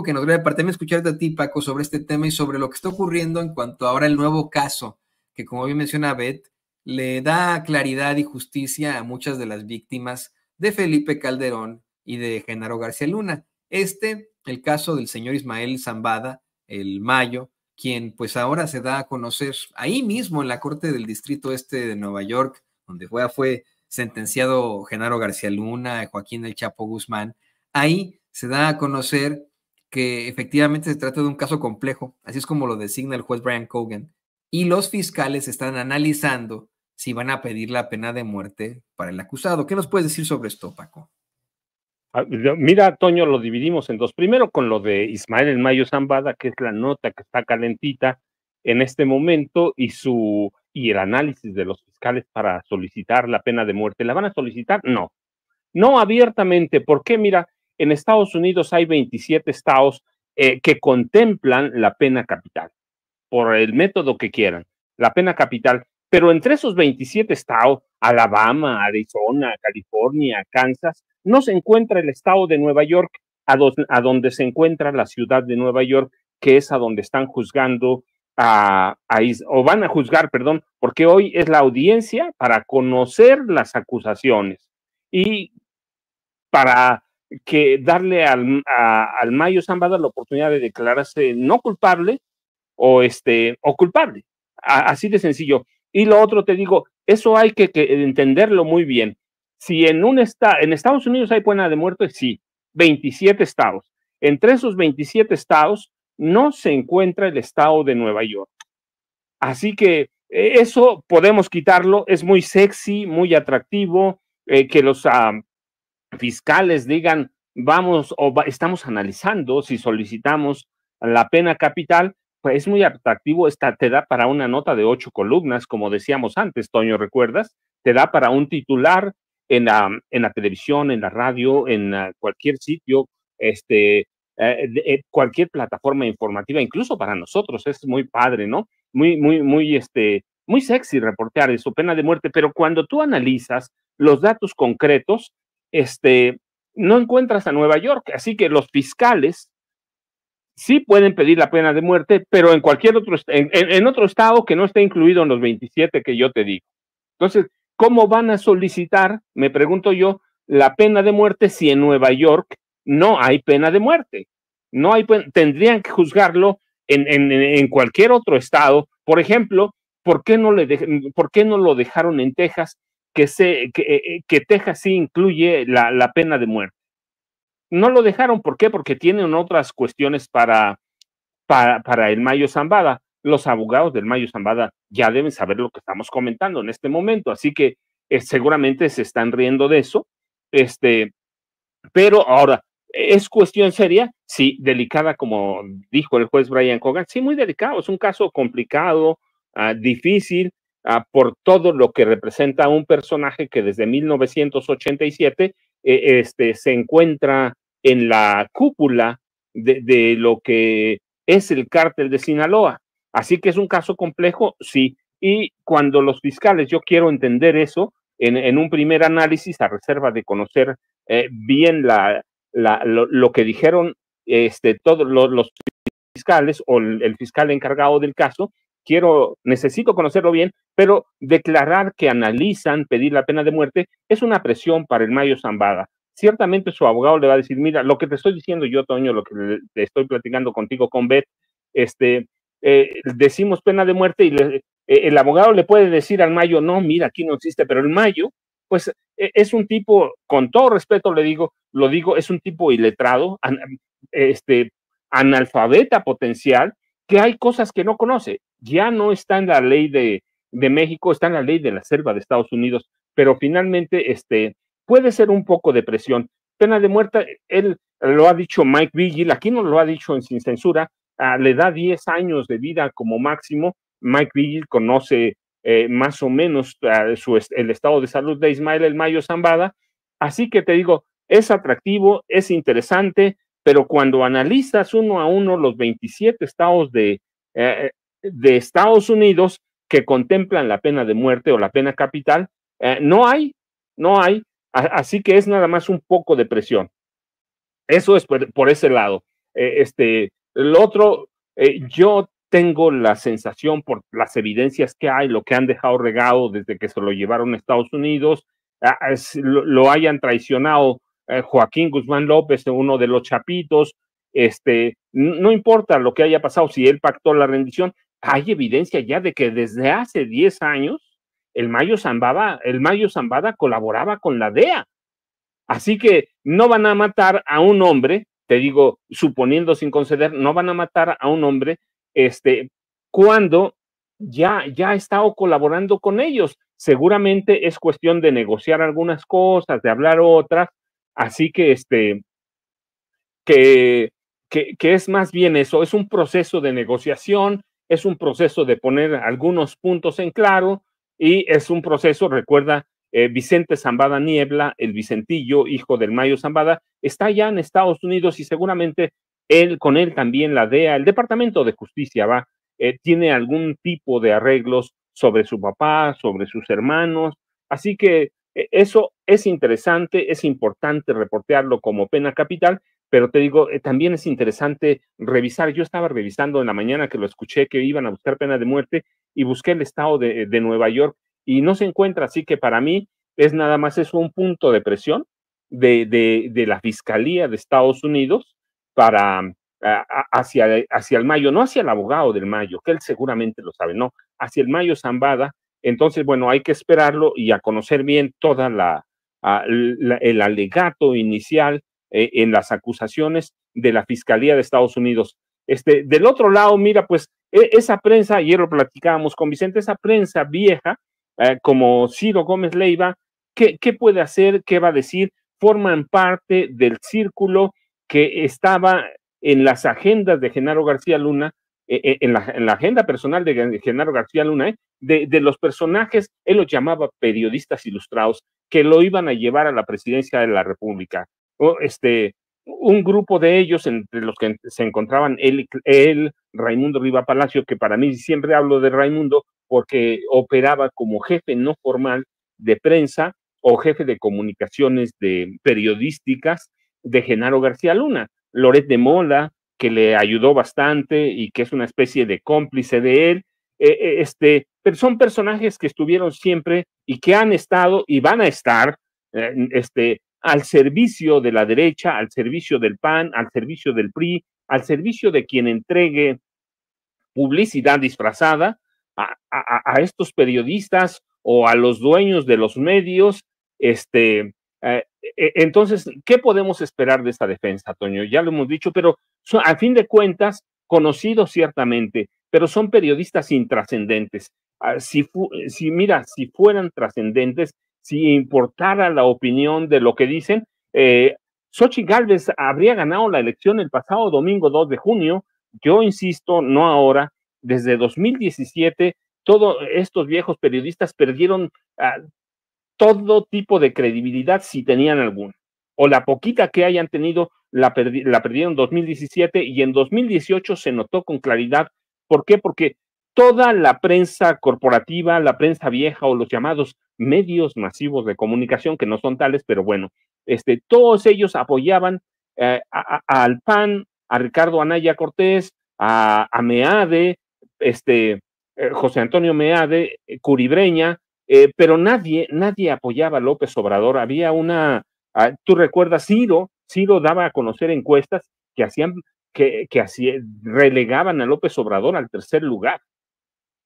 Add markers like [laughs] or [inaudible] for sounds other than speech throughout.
que nos voy aparte de escucharte a ti, Paco, sobre este tema y sobre lo que está ocurriendo en cuanto ahora el nuevo caso, que como bien menciona Beth, le da claridad y justicia a muchas de las víctimas de Felipe Calderón y de Genaro García Luna. Este, el caso del señor Ismael Zambada, el Mayo, quien pues ahora se da a conocer ahí mismo en la Corte del Distrito Este de Nueva York, donde fue, fue sentenciado Genaro García Luna, Joaquín del Chapo Guzmán, ahí se da a conocer que efectivamente se trata de un caso complejo, así es como lo designa el juez Brian Cogan, y los fiscales están analizando si van a pedir la pena de muerte para el acusado. ¿Qué nos puedes decir sobre esto, Paco? Ah, mira, Toño, lo dividimos en dos. Primero con lo de Ismael El Zambada, que es la nota que está calentita en este momento, y su y el análisis de los fiscales para solicitar la pena de muerte. ¿La van a solicitar? No. No abiertamente. ¿Por qué? Mira, en Estados Unidos hay 27 estados eh, que contemplan la pena capital, por el método que quieran, la pena capital. Pero entre esos 27 estados, Alabama, Arizona, California, Kansas, no se encuentra el estado de Nueva York, a, a donde se encuentra la ciudad de Nueva York, que es a donde están juzgando a, a, o van a juzgar, perdón, porque hoy es la audiencia para conocer las acusaciones y para que darle al, al Mayo Zambada la oportunidad de declararse no culpable o, este, o culpable. así de sencillo. Y lo otro te digo, eso hay que, entenderlo muy bien. Si en un estado, en Estados Unidos hay pena de muerte, sí, 27 estados. Entre esos 27 estados no se encuentra el estado de Nueva York. Así que eh, eso podemos quitarlo, es muy sexy, muy atractivo, eh, que los, ah, fiscales digan, vamos o estamos analizando si solicitamos la pena capital, pues es muy atractivo, esta te da para una nota de ocho columnas, como decíamos antes, Toño, ¿recuerdas? Te da para un titular en la, en la televisión, en la radio, en ah, cualquier sitio, este, eh, eh, cualquier plataforma informativa, incluso para nosotros, es muy padre, ¿no? Muy, muy, muy, este, muy sexy reportear eso, pena de muerte, pero cuando tú analizas los datos concretos, este, no encuentras a Nueva York. Así que los fiscales sí pueden pedir la pena de muerte, pero en cualquier otro, en, otro estado que no esté incluido en los 27 que yo te digo. Entonces, ¿cómo van a solicitar, me pregunto yo, la pena de muerte si en Nueva York no hay pena de muerte? No hay tendrían que juzgarlo en, en, cualquier otro estado. Por ejemplo, ¿por qué no, le ¿por qué no lo dejaron en Texas que, se, eh, eh, que, Texas sí incluye la, pena de muerte. No lo dejaron, ¿por qué? Porque tienen otras cuestiones para, para, para el Mayo Zambada. Los abogados del Mayo Zambada ya deben saber lo que estamos comentando en este momento, así que eh, seguramente se están riendo de eso. Este, pero ahora, e, ¿es cuestión seria? Sí, delicada, como dijo el juez Brian Cogan. Sí, muy delicado. Es un caso complicado, ah, difícil, Ah, por todo lo que representa un personaje que desde 1987 eh, este, se encuentra en la cúpula de, lo que es el cártel de Sinaloa. Así que es un caso complejo, sí. Y cuando los fiscales, yo quiero entender eso en, un primer análisis a reserva de conocer eh, bien la, lo, que dijeron este, todos los, fiscales o el, fiscal encargado del caso, quiero, necesito conocerlo bien, pero declarar que analizan pedir la pena de muerte es una presión para el Mayo Zambada. Ciertamente su abogado le va a decir, mira, lo que te estoy diciendo yo, Toño, lo que te estoy platicando contigo con Beth, este, eh, decimos pena de muerte y eh, el abogado le puede decir al Mayo, no, mira, aquí no existe, pero el Mayo, pues e, es un tipo, con todo respeto le digo, lo digo, es un tipo iletrado, este, analfabeta potencial, que hay cosas que no conoce ya no está en la ley de, México, está en la ley de la selva de Estados Unidos, pero finalmente este, puede ser un poco de presión. Pena de muerte, él lo ha dicho Mike Vigil, aquí no lo ha dicho en sin censura, ah, le da 10 años de vida como máximo. Mike Vigil conoce eh, más o menos ah, el estado de salud de Ismael El Mayo Zambada, así que te digo, es atractivo, es interesante, pero cuando analizas uno a uno los 27 estados de, eh, de Estados Unidos que contemplan la pena de muerte o la pena capital, eh, no hay, no hay. Así que es nada más un poco de presión. Eso es por, ese lado. Eh, este, el otro, eh, yo tengo la sensación por las evidencias que hay, lo que han dejado regado desde que se lo llevaron a Estados Unidos, lo, hayan traicionado Joaquín Guzmán López, uno de los chapitos, este, no importa lo que haya pasado, si él pactó la rendición, hay evidencia ya de que desde hace 10 años el Mayo Zambada, el Mayo colaboraba con la DEA. Así que no van a matar a un hombre, te digo, suponiendo sin conceder, no van a matar a un hombre este, cuando ya, ya ha estado colaborando con ellos. Seguramente es cuestión de negociar algunas cosas, de hablar otras. Así que, este, que, que es más bien eso, es un proceso de negociación, es un proceso de poner algunos puntos en claro y es un proceso, recuerda, eh, Vicente Zambada Niebla, el Vicentillo, hijo del Mayo Zambada, está ya en Estados Unidos y seguramente él, con él también la DEA, el Departamento de Justicia va, eh, tiene algún tipo de arreglos sobre su papá, sobre sus hermanos. Así que eh, eso es interesante, es importante reportearlo como pena capital pero te digo, eh, también es interesante revisar. Yo estaba revisando en la mañana que lo escuché que iban a buscar pena de muerte y busqué el estado de, Nueva York y no se encuentra, así que para mí es nada más eso un punto de presión de, la Fiscalía de Estados Unidos para mm, hacia, hacia el Mayo, no hacia el abogado del Mayo, que él seguramente lo sabe, no, hacia el Mayo Zambada. Entonces, bueno, hay que esperarlo y a conocer bien toda la el alegato inicial eh, en las acusaciones de la Fiscalía de Estados Unidos. Este, del otro lado, mira, pues e, esa prensa, ayer lo platicábamos con Vicente, esa prensa vieja, eh, como Ciro Gómez Leiva, ¿qué, ¿qué puede hacer? ¿Qué va a decir? Forman parte del círculo que estaba en las agendas de Genaro García Luna, eh, en, la, agenda personal de Genaro García Luna, de, de, los personajes, él los llamaba periodistas ilustrados, que lo iban a llevar a la presidencia de la República este, un grupo de ellos, entre los que se encontraban él, Raimundo Riva Palacio, que para mí siempre hablo de Raimundo porque operaba como jefe no formal de prensa o jefe de comunicaciones de periodísticas de Genaro García Luna, Loret de Mola, que le ayudó bastante y que es una especie de cómplice de él. Eh, eh, este, pero son personajes que estuvieron siempre y que han estado y van a estar eh, este, al servicio de la derecha, al servicio del PAN, al servicio del PRI, al servicio de quien entregue publicidad disfrazada a, estos periodistas o a los dueños de los medios. Este, eh, eh, eh, entonces, ¿qué podemos esperar de esta defensa, Toño? Ya lo hemos dicho, pero a fin de cuentas, conocidos ciertamente, pero son periodistas intrascendentes. Ah, si, si mira, si fueran trascendentes, si importara la opinión de lo que dicen, eh, Xochitl habría ganado la elección el pasado domingo 2 de junio. Yo insisto, no ahora, desde 2017, todos estos viejos periodistas perdieron ah, todo tipo de credibilidad si tenían alguna. O la poquita que hayan tenido, la, la perdieron en 2017 y en 2018 se notó con claridad. ¿Por qué? Porque toda la prensa corporativa, la prensa vieja o los llamados medios masivos de comunicación que no son tales, pero bueno, este, todos ellos apoyaban eh, a, al PAN, a Ricardo Anaya Cortés, a, Meade, este, eh, José Antonio Meade, eh, Curibreña, pero nadie, nadie apoyaba a López Obrador. Había una, ah, tú recuerdas, Ciro, Ciro daba a conocer encuestas que hacían, que, que relegaban a López Obrador al tercer lugar.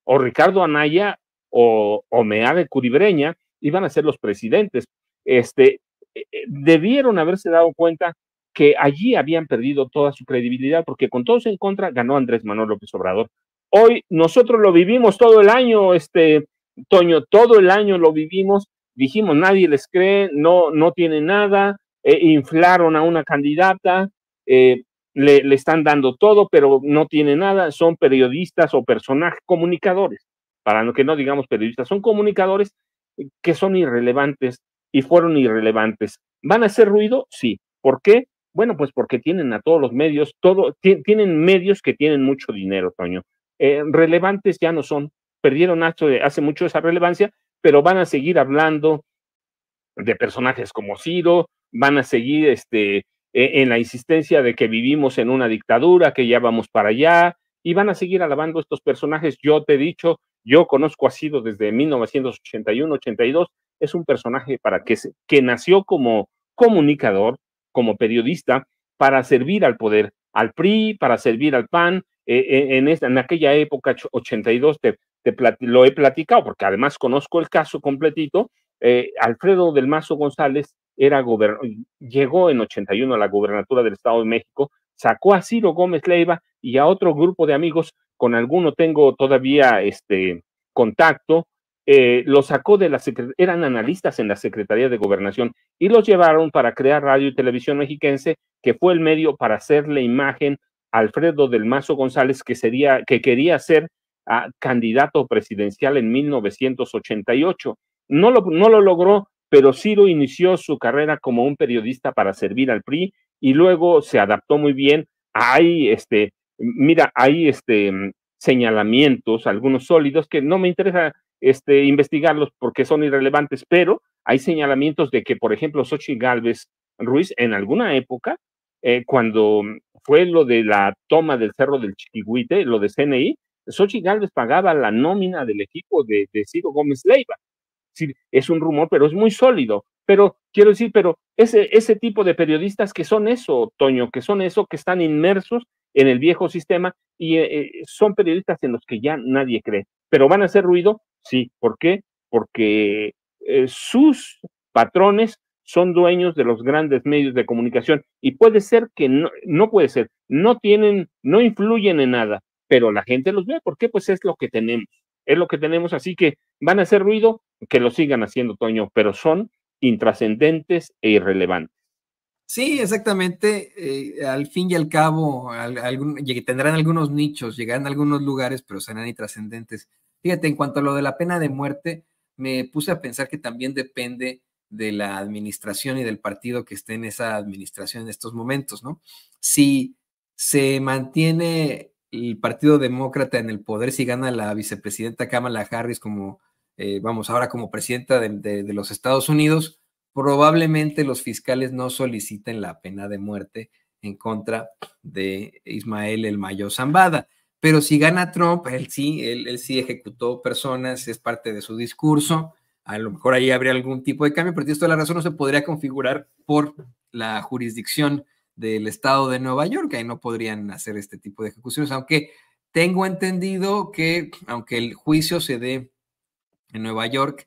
O Ricardo Anaya o, Meade Curibreña iban a ser los presidentes. Este, e, e, debieron haberse dado cuenta que allí habían perdido toda su credibilidad, porque con todos en contra ganó Andrés Manuel López Obrador. Hoy nosotros lo vivimos todo el año, este Toño, todo el año lo vivimos, dijimos nadie les cree, no, no tiene nada, eh, inflaron a una candidata, eh, le, le, están dando todo, pero no tiene nada, son periodistas o personajes comunicadores para lo que no digamos periodistas, son comunicadores eh, que son irrelevantes y fueron irrelevantes. ¿Van a hacer ruido? Sí. ¿Por qué? Bueno, pues porque tienen a todos los medios, todo, tienen medios que tienen mucho dinero, Toño. Eh, relevantes ya no son, perdieron hace, hace mucho esa relevancia, pero van a seguir hablando de personajes como Ciro, van a seguir este, e, en la insistencia de que vivimos en una dictadura, que ya vamos para allá, y van a seguir alabando estos personajes. Yo te he dicho, yo conozco a Ciro desde 1981-82. Es un personaje para que, se, que nació como comunicador, como periodista, para servir al poder, al PRI, para servir al PAN. Eh, eh, en, esta, en aquella época, 82, te, lo he platicado, porque además conozco el caso completito. Eh, Alfredo del Mazo González era llegó en 81 a la gubernatura del Estado de México, sacó a Ciro Gómez Leiva y a otro grupo de amigos con alguno tengo todavía este contacto, eh, los sacó de la eran analistas en la Secretaría de Gobernación y los llevaron para crear Radio y Televisión Mexiquense, que fue el medio para hacerle imagen a Alfredo del Mazo González, que, sería, que quería ser a, ah, candidato presidencial en 1988. No lo, no lo logró, pero Ciro inició su carrera como un periodista para servir al PRI y luego se adaptó muy bien. ahí este, mira, hay este, mm, señalamientos, algunos sólidos, que no me interesa este, investigarlos porque son irrelevantes, pero hay señalamientos de que, por ejemplo, Sochi Galvez Ruiz, en alguna época, eh, cuando fue lo de la toma del Cerro del Chiquihuite, lo de CNI, Sochi Galvez pagaba la nómina del equipo de, de Ciro Gómez Leiva. Sí, es un rumor, pero es muy sólido. Pero quiero decir, pero ese, ese tipo de periodistas que son eso, Toño, que son eso, que están inmersos en el viejo sistema y eh, eh, son periodistas en los que ya nadie cree. Pero van a hacer ruido, sí. ¿Por qué? Porque eh, sus patrones son dueños de los grandes medios de comunicación y puede ser que no, no puede ser, no tienen, no influyen en nada, pero la gente los ve. ¿Por qué? Pues es lo que tenemos, es lo que tenemos. Así que van a hacer ruido, que lo sigan haciendo, Toño, pero son intrascendentes e irrelevantes. Sí, exactamente. Eh, al fin y al cabo, tendrán algunos nichos, llegarán a algunos lugares, pero serán intrascendentes. Fíjate, en cuanto a lo de la pena de muerte, me puse a pensar que también depende de la administración y del partido que esté en esa administración en estos momentos, ¿no? Si se mantiene el Partido Demócrata en el poder, si gana la vicepresidenta Kamala Harris como, eh, vamos, ahora como presidenta de los Estados Unidos, probablemente los fiscales no soliciten la pena de muerte en contra de Ismael el Mayor Zambada. Pero si gana Trump, él sí, él, sí ejecutó personas, es parte de su discurso. A lo mejor ahí habría algún tipo de cambio, pero esto de la razón, no se podría configurar por la jurisdicción del estado de Nueva York, ahí no podrían hacer este tipo de ejecuciones, aunque tengo entendido que, aunque el juicio se dé en Nueva York,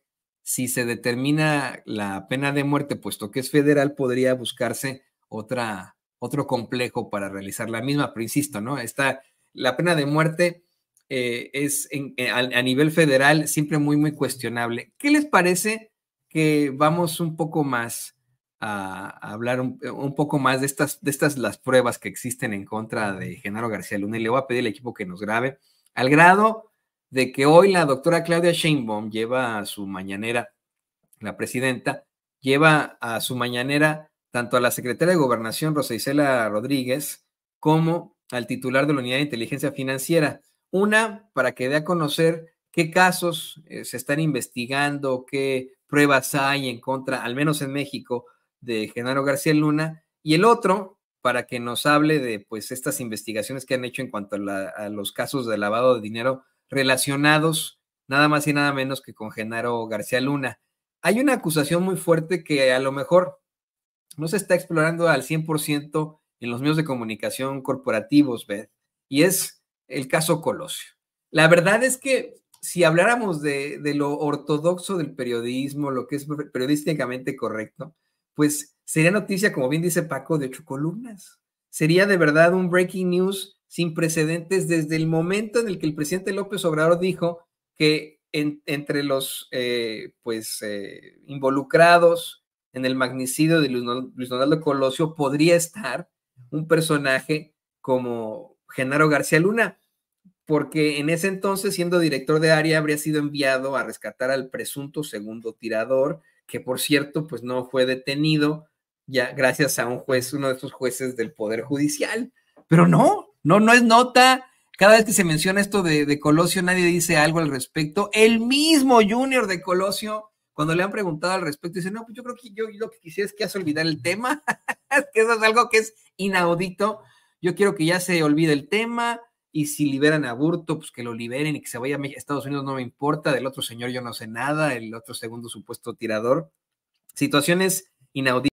si se determina la pena de muerte, puesto que es federal, podría buscarse otro complejo para realizar la misma, pero insisto, ¿no? Está, la pena de muerte eh, es eh, a, nivel federal siempre muy, muy cuestionable. ¿Qué les parece que vamos un poco más? a, hablar eh, un, poco más de estas, de estas las pruebas que existen en contra de Genaro García Luna le voy a pedir al equipo que nos grabe al grado de que hoy la doctora Claudia Sheinbaum lleva a su mañanera, la presidenta, lleva a su mañanera tanto a la secretaria de Gobernación, Rosa Isela Rodríguez, como al titular de la Unidad de Inteligencia Financiera. Una, para que dé a conocer qué casos eh, se están investigando, qué pruebas hay en contra, al menos en México, de Genaro García Luna. Y el otro, para que nos hable de pues estas investigaciones que han hecho en cuanto a los casos de lavado de dinero relacionados nada más y nada menos que con Genaro García Luna. Hay una acusación muy fuerte que a lo mejor no se está explorando al 100% en los medios de comunicación corporativos, y es el caso Colosio. La verdad es que si habláramos de, de, lo ortodoxo del periodismo, lo que es periodísticamente correcto, pues sería noticia, como bien dice Paco, de ocho columnas. Sería de verdad un breaking news sin precedentes desde el momento en el que el presidente López Obrador dijo que entre los eh, pues, eh, involucrados en el magnicidio de Luis Donaldo Colosio podría estar un personaje como Genaro García Luna, porque en ese entonces, siendo director de área, habría sido enviado a rescatar al presunto segundo tirador, que por cierto, pues no fue detenido ya gracias a un juez, uno de esos jueces del Poder Judicial. Pero no, no, no es nota. Cada vez que se menciona esto de, Colosio, nadie dice algo al respecto. El mismo Junior de Colosio, cuando le han preguntado al respecto, dice, no, pues yo creo que yo lo que quisiera es que se olvidar el tema, [laughs] Es que eso es algo que es inaudito. Yo quiero que ya se olvide el tema y si liberan a Burto, pues que lo liberen y que se vaya a Estados Unidos, no me importa. Del otro señor yo no sé nada, el otro segundo supuesto tirador. Situaciones inauditas